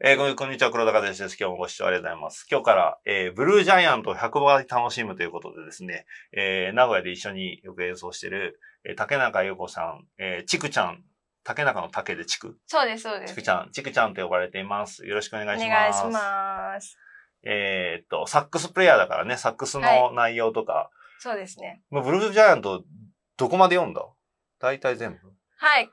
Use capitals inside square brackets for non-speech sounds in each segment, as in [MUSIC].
えー、こんにちは、黒田です。今日もご視聴ありがとうございます。今日から、えー、ブルージャイアントを100倍楽しむということでですね、えー、名古屋で一緒によく演奏してる、えー、竹中優子さん、えー、ちくちゃん、竹中の竹でちく。そうです、そうです。ちくちゃん、ちくちゃんと呼ばれています。よろしくお願いします。お願いします。えー、っと、サックスプレイヤーだからね、サックスの内容とか。はい、そうですね。ブルージャイアント、どこまで読んだ大体全部。はい。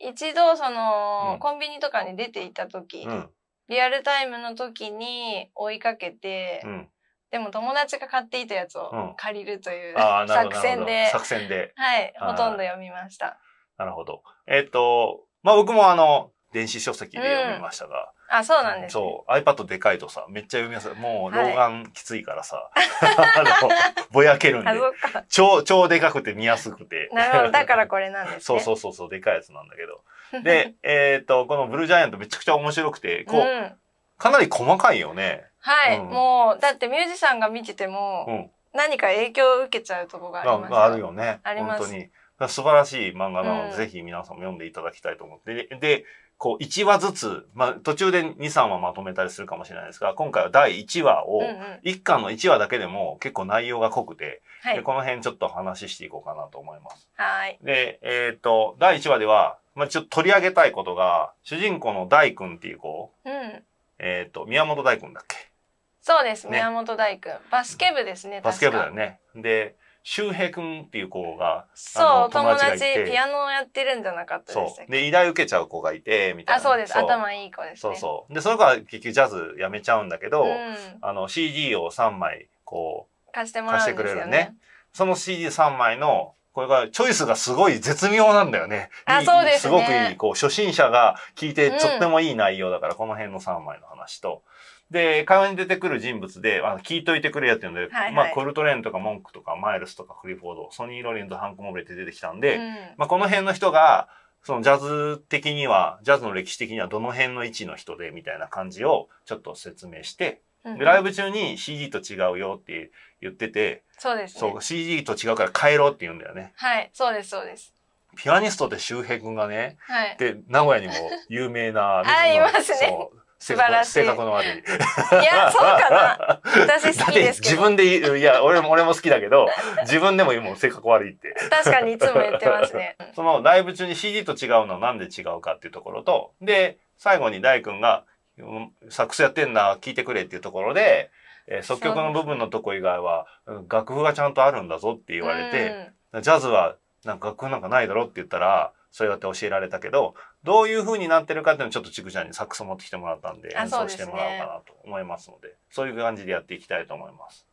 一度その、うん、コンビニとかに出ていた時、うん、リアルタイムの時に追いかけて、うん、でも友達が買っていたやつを借りるという、作戦で作戦ではいほとんど読みましたなるほどえっ、ー、とまあ僕もあの電子書籍で読みましたが、あ、そうなんです、ね、そう。iPad でかいとさ、めっちゃ読みやすい。もう、老眼きついからさ、は [LAUGHS] い、ぼやけるんで。超、超でかくて見やすくて。なるほど。だからこれなんですね。[LAUGHS] そうそうそうそう、でかいやつなんだけど。で、えっ、と、このブルージャイアントめちゃくちゃ面白くて、こう、うん、かなり細かいよね。はい、うん、もう、だってミュージシャンが見てても、うん、何か影響を受けちゃうとこがありますあるよね。あります。本当に。素晴らしい漫画なので、うん、ぜひ皆さんも読んでいただきたいと思って。で、でこう、1話ずつ、まあ、途中で2、3話まとめたりするかもしれないですが、今回は第1話を、1巻の1話だけでも結構内容が濃くて、でこの辺ちょっと話していこうかなと思います。はい。で、えっ、と、第1話では、まあ、ちょっと取り上げたいことが、主人公の大君っていう子、うん、えっ、と、宮本大君だっけそうです、ね、宮本大君。バスケ部ですね、バスケ部だよね。で、周平くんっていう子が、そう友達ピアノをやってるんじゃなかったでしたで、依頼受けちゃう子がいて、みたいな。あ、そうです。頭いい子です、ね、そうそう。で、その子は結局ジャズやめちゃうんだけど、うん、あの、CD を3枚、こう、貸してもらうね、貸してくれるね。その CD3 枚の、これが、チョイスがすごい絶妙なんだよね。あ、そうです、ね、すごくいい。こう、初心者が聞いてとってもいい内容だから、うん、この辺の3枚の話と、で、会話に出てくる人物で、あ聞いといてくれやっていうので、はいはい、まあ、コルトレーンとかモンクとかマイルスとかクリフォード、ソニー・ロリンとハンク・モブレって出てきたんで、うん、まあ、この辺の人が、そのジャズ的には、ジャズの歴史的にはどの辺の位置の人で、みたいな感じをちょっと説明して、うん、ライブ中に c g と違うよって言ってて、そうです、ね、そう、c g と違うから変えろって言うんだよね。はい、そうです、そうです。ピアニストで周平君がね、はい、で、名古屋にも有名な、[LAUGHS] あ、いますね。素晴らしい。性格の悪い。いや、そうかな。私好きです [LAUGHS] 自分で、いや、俺も、俺も好きだけど、[LAUGHS] 自分でも今性格悪いって。確かにいつも言ってますね。[LAUGHS] そのライブ中に CD と違うのはなんで違うかっていうところと、で、最後に大君が、サックスやってんな、聞いてくれっていうところで、えー、即曲の部分のとこ以外は、楽譜がちゃんとあるんだぞって言われて、ジャズは、なんか楽譜なんかないだろって言ったら、そうやって教えられたけど、どういう風になってるかっていうのをちょっとちくちゃんにサックス持ってきてもらったんで、演奏してもらおうかなと思いますので、そう、ね,、いう感じでやっていきたいと思います。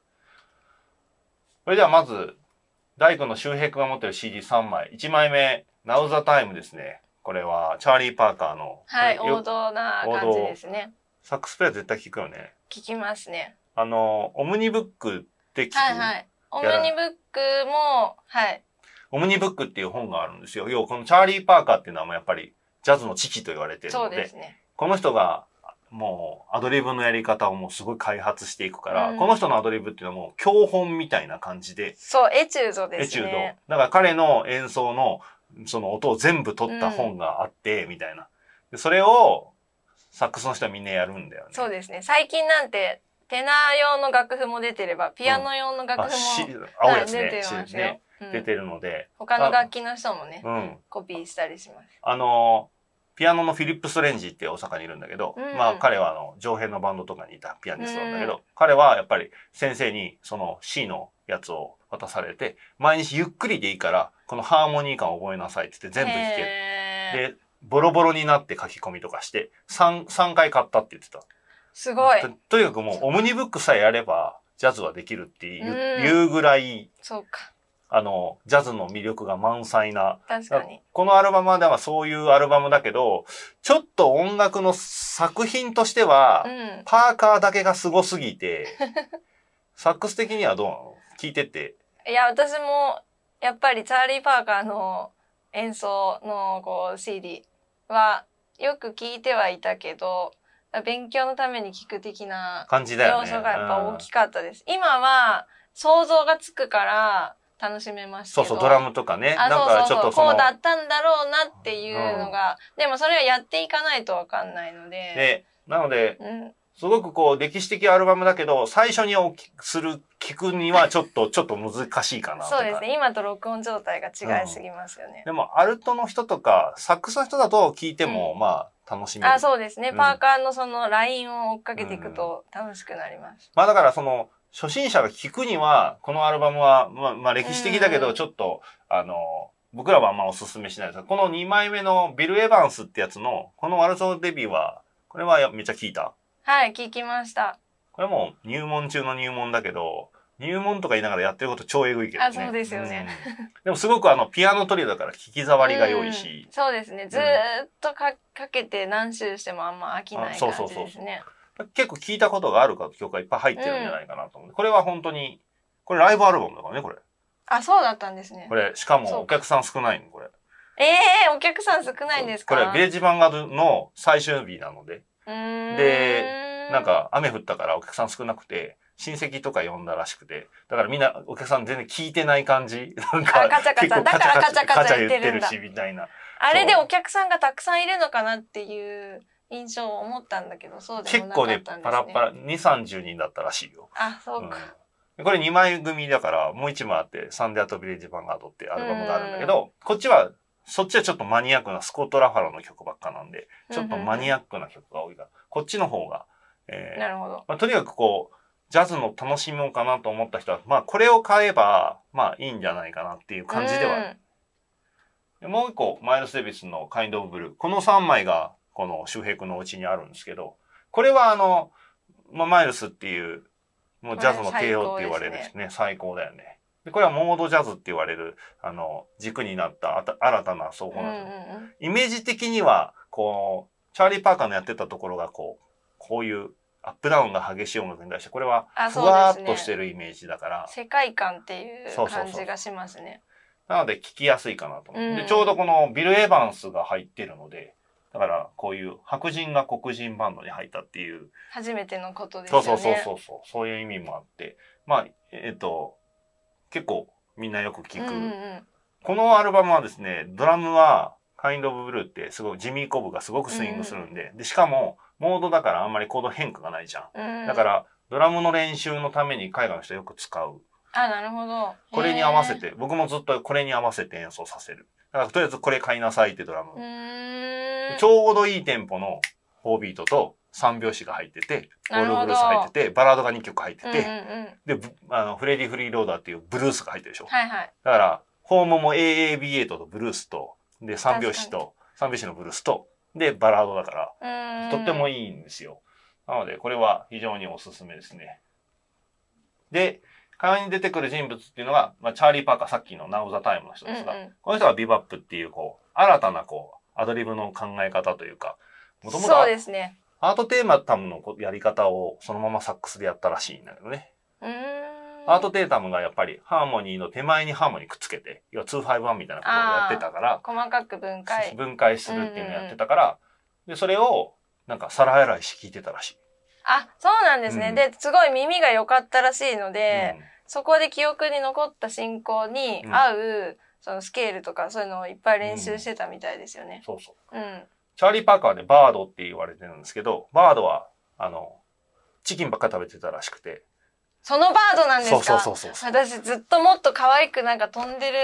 それではまず、大工の周平君が持ってる CD3 枚。1枚目、Now the Time ですね。これは、チャーリー・パーカーの。はい、王道な感じですね。サックスプレイ絶対聞くよね。聞きますね。あの、オムニブックって聞く。はいはい。オムニブックも、はい。オムニブックっていう本があるんですよ。要はこのチャーリー・パーカーっていうのはもうやっぱりジャズの父と言われてるので、でね、この人がもうアドリブのやり方をもうすごい開発していくから、うん、この人のアドリブっていうのはもう教本みたいな感じで。そう、エチュードですね。エチュード。だから彼の演奏のその音を全部取った本があって、みたいな。でそれをサックスの人はみんなやるんだよね。そうですね。最近なんてテナー用の楽譜も出てれば、ピアノ用の楽譜も、うん、青いやつね、出てますね出てるので、うん、他の楽器の人もね、うん、コピーしたりしますあのピアノのフィリップ・ストレンジって大阪にいるんだけど、うん、まあ彼はあの上辺のバンドとかにいたピアニストなんだけど、うん、彼はやっぱり先生にその C のやつを渡されて毎日ゆっくりでいいからこのハーモニー感を覚えなさいって言って全部弾けでボロボロになって書き込みとかして 3, 3回買ったって言ってた。すごいとにかくもうオムニブックさえやればジャズはできるっていう,、ぐらい。そうか。あの、ジャズの魅力が満載な。確かに。このアルバムではそういうアルバムだけど、ちょっと音楽の作品としては、うん、パーカーだけが凄すぎて、[LAUGHS] サックス的にはどうなの聞いてて。いや、私も、やっぱりチャーリー・パーカーの演奏のこう CD はよく聞いてはいたけど、勉強のために聞く的な感じだよ、ね、要素がやっぱ大きかったです。今は想像がつくから、楽しめますそうそうドラムとかねなんかちょっとこうだったんだろうなっていうのが、うん、でもそれはやっていかないと分かんないので、ね、なので、うん、すごくこう歴史的アルバムだけど最初におきする聞くにはちょっと [LAUGHS] ちょっと難しいかなそうですね今と録音状態が違いすぎますよね、うん、でもアルトの人とかサックスの人だと聞いても、まあ楽しみあそうですね、パーカーのそのラインを追っかけていくと楽しくなります、まあだからその初心者が聞くには、このアルバムは、まあ、まあ、歴史的だけど、ちょっと、あの、僕らはあんまおすすめしないですこの2枚目のビル・エヴァンスってやつの、このワルソーデビューは、これはめっちゃ聞いたはい、聞きました。これも入門中の入門だけど、入門とか言いながらやってること超えぐいけどね。あ、そうですよね。うん、でもすごくあの、ピアノトリオだから聞き触りが良いし。うん、そうですね。ずっとか、かけて何周してもあんま飽きない感じですね。そうそうそう。結構聞いたことがある曲がいっぱい入ってるんじゃないかなと思う、うん、これは本当に、これライブアルバムだからね、これ。あ、そうだったんですね。これ、しかもお客さん少ないの、これ。ええー、お客さん少ないんですかこれ、ベージバンガルの最終日なので。で、なんか雨降ったからお客さん少なくて、親戚とか呼んだらしくて、だからみんなお客さん全然聞いてない感じ。[LAUGHS] なんか、カチャカチャ、だからカチャカチャ言ってるし、みたいな。あれでお客さんがたくさんいるのかなっていう。印象を思ったんだけど、そうでも結なか構ったねんですね。パラッパラ2 3 0人だったらしいよ、あ、そうか。うんこれ2枚組だからもう1枚あって「サンデーアとト・ビレッジ・ヴァンガード」ってアルバムがあるんだけどこっちはそっちはちょっとマニアックなスコット・ラファローの曲ばっかなんでちょっとマニアックな曲が多いからこっちの方が、えーなるほど。まあ、とにかくこうジャズの楽しみようかなと思った人はまあこれを買えばまあいいんじゃないかなっていう感じではある。でもう一個マイルス・デビスの「カインド・オブ・ブルー」この3枚がこの周平君のお家にあるんですけど、これはあの、まあ、マイルスっていう、もうジャズの帝王って言われるね、最高だよね。で、これはモードジャズって言われる、あの、軸になった新たな奏法なんです、うイメージ的には、こう、チャーリー・パーカーのやってたところが、こう、こういうアップダウンが激しい音楽に対して、これはふわっとしてるイメージだから、ね。世界観っていう感じがしますね。そうそうそうなので、聞きやすいかなと思う、うん、で、ちょうどこのビル・エヴァンスが入ってるので、だからこういう白人が黒人バンドに入ったっていう初めてのことですよねそうそうそうそうそういう意味もあってまあえっと結構みんなよく聞く、うんうん、このアルバムはですねドラムは「カインド・オブ・ブルー」ってすごいジミー・コブがすごくスイングするんでうんうん、でしかもモードだからあんまりコード変化がないじゃん、うん、だからドラムの練習のために海外の人よく使うあなるほどこれに合わせて僕もずっとこれに合わせて演奏させるだからとりあえずこれ買いなさいってドラム。ちょうどいいテンポの4ビートと3拍子が入ってて、オールブルース入ってて、バラードが2曲入ってて、うんうん、で、あのフレディ・フリーローダーっていうブルースが入ってるでしょ。はいはい、だから、ホームも AAB8 とブルースと、で、3拍子と、3拍子のブルースと、で、バラードだから、とってもいいんですよ。なので、これは非常におすすめですね。で、会話に出てくる人物っていうのが、まあ、チャーリー・パーカー、さっきのナウザ・タイムの人ですが、うんうん、この人がビバップっていう、こう、新たな、こう、アドリブの考え方というか、もともと、そうですね。アートテーマタムのやり方をそのままサックスでやったらしいんだけどね。ーアートテータムがやっぱりハーモニーの手前にハーモニーくっつけて、要は251みたいなことをやってたから、細かく分解。分解するっていうのをやってたから、うんうん、で、それを、なんか皿洗いし聞いてたらしい。あ、そうなんですね。うん、で、すごい耳が良かったらしいので、うん、そこで記憶に残った進行に合う、そのスケールとかそういうのをいっぱい練習してたみたいですよね。そうそう。うん。チャーリー・パーカーでバードって言われてるんですけど、バードは、あの、チキンばっか食べてたらしくて、そのバードなんですか私ずっともっと可愛くなんか飛んでる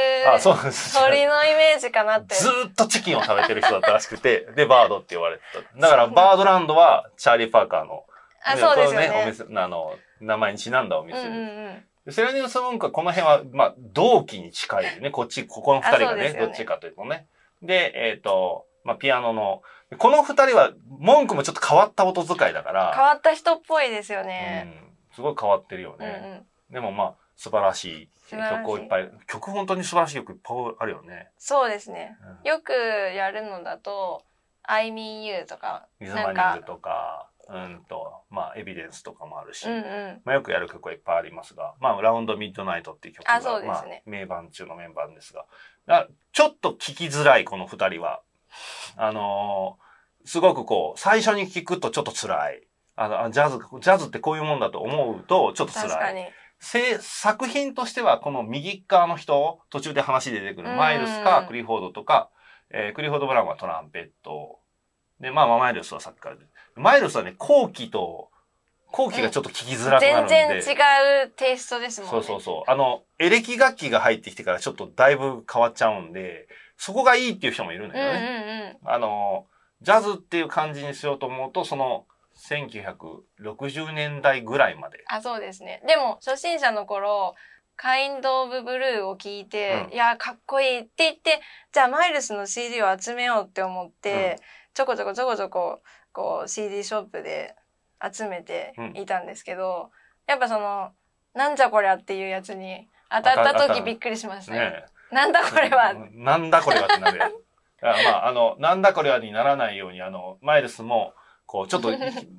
鳥のイメージかなって。ずっとチキンを食べてる人だったらしくて、で、バードって言われてた。だからバードランドはチャーリー・パーカーのあそうですねお店あの名前にちなんだお店うんうんうんセラニウス文化、この辺は、まあ、同期に近いよね。こっち、ここの二人がね、ねどっちかというとね。で、えっ、ー、と、まあ、ピアノの、この二人は、文句もちょっと変わった音遣いだから。変わった人っぽいですよね。うん、すごい変わってるよね。うんうん、でもまあ、素晴らしい曲をいっぱい、曲本当に素晴らしい曲いっぱいあるよね。そうですね。うん、よくやるのだと、I mean you とか。水ズマニとか。うんとまあエビデンスとかもあるし、うんうん、まあ、よくやる曲はいっぱいありますが「まあ、ラウンドミッドナイト」っていう曲が、ね、まあ、名盤中の名盤ですがちょっと聞きづらいこの2人はあのー、すごくこう最初に聞くとちょっと辛いあのジャズジャズってこういうもんだと思うとちょっと辛い。作品としてはこの右側の人途中で話出てくるマイルスかクリフォードとか、えー、クリフォード・ブラウンはトランペットで、まあまあマイルスはさっきからマイルスはね、後期と、後期がちょっと聞きづらくなるんで、全然違うテイストですもんね。そうそうそう。あの、エレキ楽器が入ってきてからちょっとだいぶ変わっちゃうんで、そこがいいっていう人もいるんだけどね。うんうんうん、あの、ジャズっていう感じにしようと思うと、その、1960年代ぐらいまで。あ、そうですね。でも、初心者の頃、カインド・オブ・ブルーを聞いて、うん、いや、かっこいいって言って、じゃあマイルスの CD を集めようって思って、うんちょこちょこちょこちょここう CD ショップで集めていたんですけど、うん、やっぱそのなんじゃこりゃっていうやつに当たった時びっくりしましたね。ねなんだこれは。なんだこれはってなる。[LAUGHS] まあ、あの、なんだこれはにならないように、あの、マイルスも、こう、ちょっと、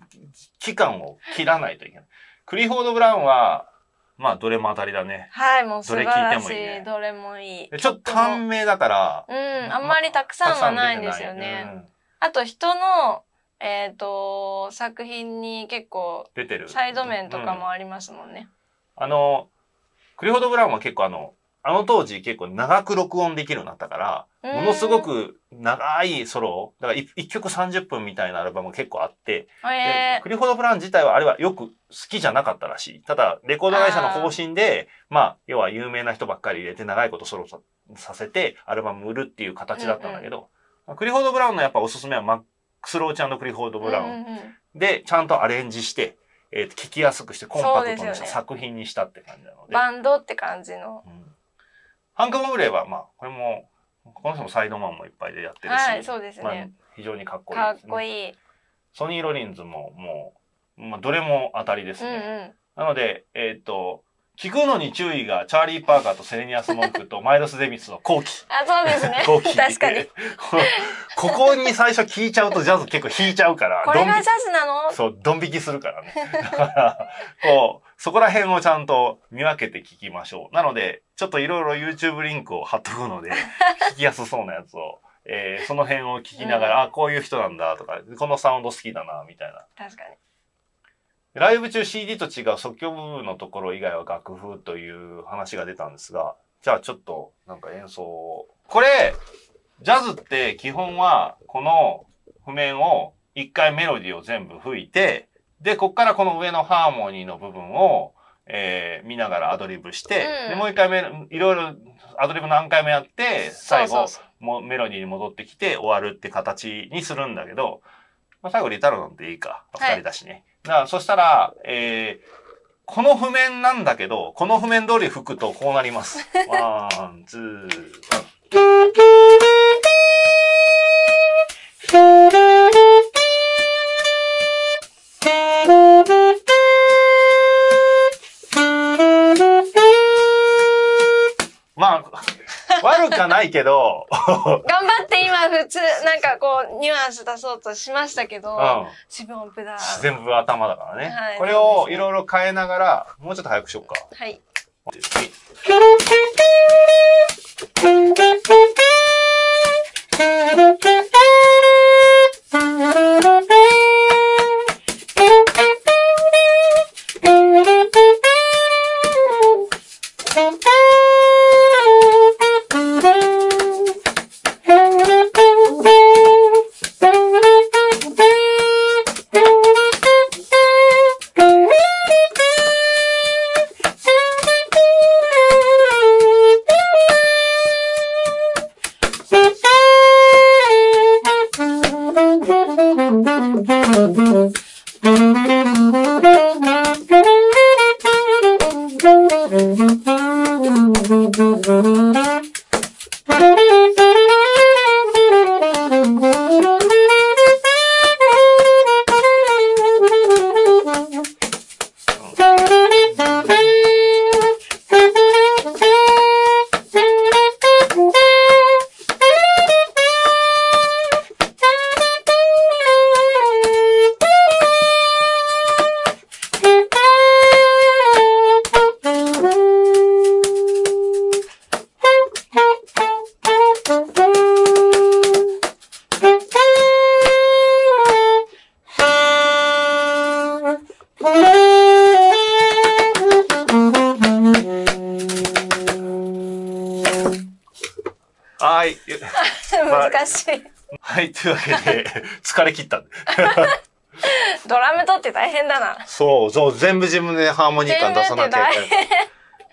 [LAUGHS] 期間を切らないといけない。クリフォード・ブラウンは、まあ、どれも当たりだね。はい、もう素晴らしい。どれいいね、どれもいい。ちょっと短命だから。うん、あんまりたくさんはないんですよね。あと人の、えっ、ー、と、作品に結構、出てる。サイド面とかもありますもんね。うん、あの、クリフォード・ブラウンは結構あの、あの当時結構長く録音できるようになったから、ものすごく長いソロ、だから 1, 曲30分みたいなアルバム結構あって、えー、クリフォード・ブラウン自体はあれはよく好きじゃなかったらしい。ただ、レコード会社の方針で、まあ、要は有名な人ばっかり入れて長いことソロさせてアルバム売るっていう形だったんだけど、うんうんクリフォード・ブラウンのやっぱおすすめはマックス・ローチクリフォード・ブラウンでちゃんとアレンジして、えー、聞きやすくしてコンパクトにした作品にしたって感じなので。でね、バンドって感じの。うん、ハンク・モブレイはまあこれもこの人もサイドマンもいっぱいでやってるし、はいそうですね、まあ、非常にかっこいい、ね、かっこいい。ソニー・ロリンズももう、まあ、どれも当たりですね。うんうん、なので、えっ、ー、と、聞くのに注意が、チャーリー・パーカーとセレニアス・モンクとマイルス・デビスの後期。あ、そうですね。[LAUGHS] 後期。確かに。[LAUGHS] ここに最初聞いちゃうとジャズ結構引いちゃうから。[LAUGHS] これがジャズなのそう、ドン引きするからね。だから、こう、そこら辺をちゃんと見分けて聞きましょう。なので、ちょっといろいろ YouTube リンクを貼っとくので、聞きやすそうなやつを。えー、その辺を聞きながら、うん、あ、こういう人なんだとか、このサウンド好きだな、みたいな。確かに。ライブ中 CD と違う即興部分のところ以外は楽譜という話が出たんですが、じゃあちょっとなんか演奏を。これ、ジャズって基本はこの譜面を一回メロディーを全部吹いて、で、こっからこの上のハーモニーの部分を、えー、見ながらアドリブして、うん、で、もう一回メいろいろアドリブ何回もやって、最後もメロディーに戻ってきて終わるって形にするんだけど、まあ、最後リタロなんていいか、二人だしね。はいなかそしたら、えー、この譜面なんだけど、この譜面通り吹くとこうなります。ワン、ツー、ワン。まあ、悪かないけど、頑張って今普通、なんかこう、ニュアンス出そうとしましたけど、自分プだ。全部頭だからね。はい、これをいろいろ変えながら、もうちょっと早くしよっか。はい。Música しい。はい、というわけで、疲れ切った。[LAUGHS] ドラム取って大変だな。そう、そう、全部自分でハーモニカ出さなきゃいけない。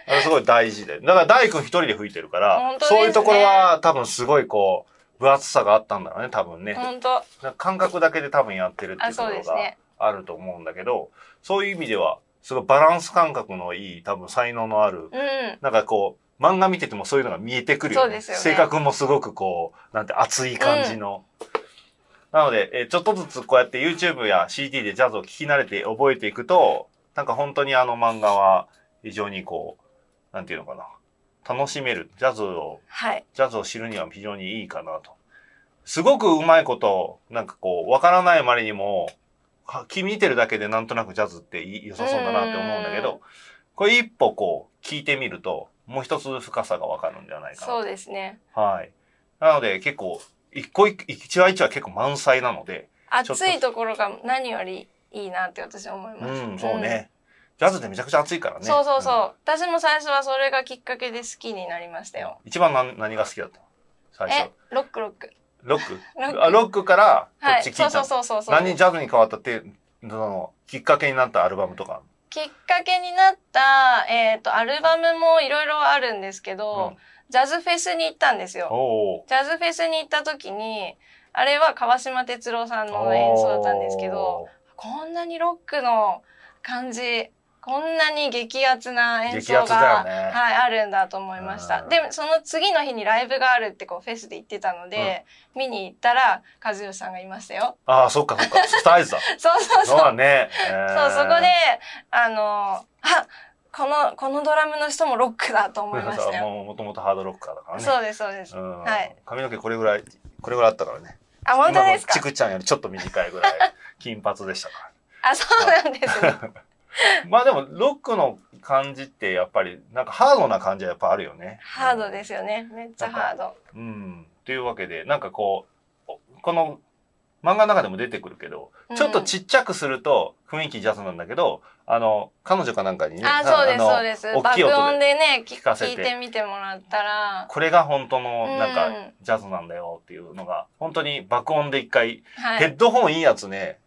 あれすごい大事で。だから大君一人で吹いてるから、ね、そういうところは多分すごいこう、分厚さがあったんだろうね、多分ね。本当感覚だけで多分やってるっていうところがあると思うんだけど、そう、ね,、いう意味では、すごいバランス感覚のいい、多分才能のある、うん、なんかこう、漫画見ててもそういうのが見えてくるよね。うよね性格もすごくこう、なんて熱い感じの。なので、えーちょっとずつこうやって YouTube や CD でジャズを聴き慣れて覚えていくと、なんか本当にあの漫画は非常にこう、なんていうのかな。楽しめる。ジャズを、はい。ジャズを知るには非常にいいかなと。すごくうまいこと、なんかこう、わからないまでにも、は気見てるだけでなんとなくジャズってい良さそうだなって思うんだけど、これ一歩こう、聞いてみると、もう一つ深さがわかるんじゃないかなそうですね。はい。なので結構、一個一、一話一話結構満載なので。暑いところが何よりいいなって私は思います。うん、そうね。ジャズってめちゃくちゃ暑いからね。そうそうそう。うん、私も最初はそれがきっかけで好きになりましたよ。一番な何が好きだった最初。え、ロックロック。ロックあ、ロックからこっち聞いた、はい、そうそうそうそうそう。何ジャズに変わったって、その、きっかけになったアルバムとか。きっかけになった、えっ、ー、と、アルバムもいろいろあるんですけど、うん、ジャズフェスに行ったんですよ。ジャズフェスに行った時に、あれは川島哲郎さんの演奏だったんですけど、こんなにロックの感じ、こんなに激アツな演奏が、ね、はい、あるんだと思いました。で、その次の日にライブがあるってこうフェスで言ってたので、うん、見に行ったら和義さんがいましたよ。ああ、そっかそっか。スタイズだ。[LAUGHS] そうそうそう。そうね。えー、そう、そこで、あの、あこの、このドラムの人もロックだと思いましたよ。[LAUGHS] もともとハードロッカーだからね。そうです、そうです。はい。髪の毛これぐらい、これぐらいあったからね。あ、本当ですかちくちゃんよりちょっと短いぐらい、金髪でしたから。あ、そうなんですね。[LAUGHS] [LAUGHS] まあでもロックの感じってやっぱりなんかハードな感じはやっぱあるよね。ハードですよね。めっちゃハード。うん。というわけでなんかこうこの漫画の中でも出てくるけど、ちょっとちっちゃくすると雰囲気ジャズなんだけど、あの、彼女かなんかにね、あ、そうです、そうです。きい音爆音でね、聞かせて聞いてみてもらったら、これが本当のなんかジャズなんだよっていうのが、本当に爆音で一回、はい、ヘッドホンいいやつね、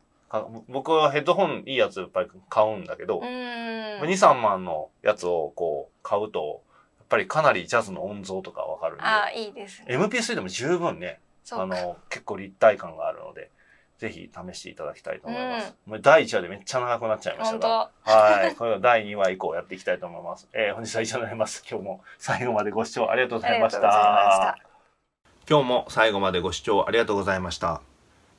僕はヘッドホンいいやつやっぱり買うんだけど、2、3万のやつをこう買うと、やっぱりかなりジャズの音像とかわかるんで。あいいですね。MP3 でも十分ね、あの、結構立体感があるので。ぜひ試していただきたいと思います。うん、第1話でめっちゃ長くなっちゃいましたが、はい、[LAUGHS] これは第2話以降やっていきたいと思います。えー、本日は以上になります。今日も最後までご視聴ありがとうございました今日も最後までご視聴ありがとうございました。